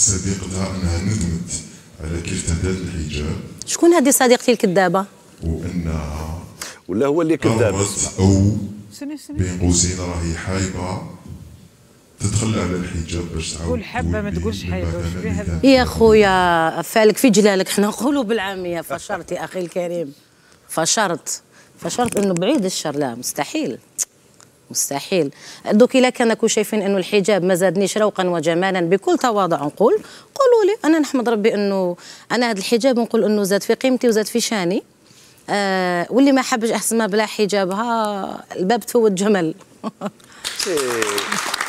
صديقتها انها ندمت على كيف ارتدت الحجاب شكون هذه صديقتي الكذابه؟ وانها ولا هو اللي كذاب او بين قوسين راهي حايبه تتخلى على الحجاب باش تعاود قول حبه ما تقولش حايبه يا خويا فالك في جلالك حنا نقولوا بالعاميه فشرت يا اخي الكريم فشرت فشرت انه بعيد الشر لا مستحيل مستحيل دوك الا كانكم شايفين انه الحجاب ما زادنيش روقا وجمالا بكل تواضع نقول قولوا لي انا نحمد ربي انه انا هذا الحجاب نقول انه زاد في قيمتي وزاد في شاني آه واللي ما حبش احسن ما بلا حجابها الباب تفوت جمل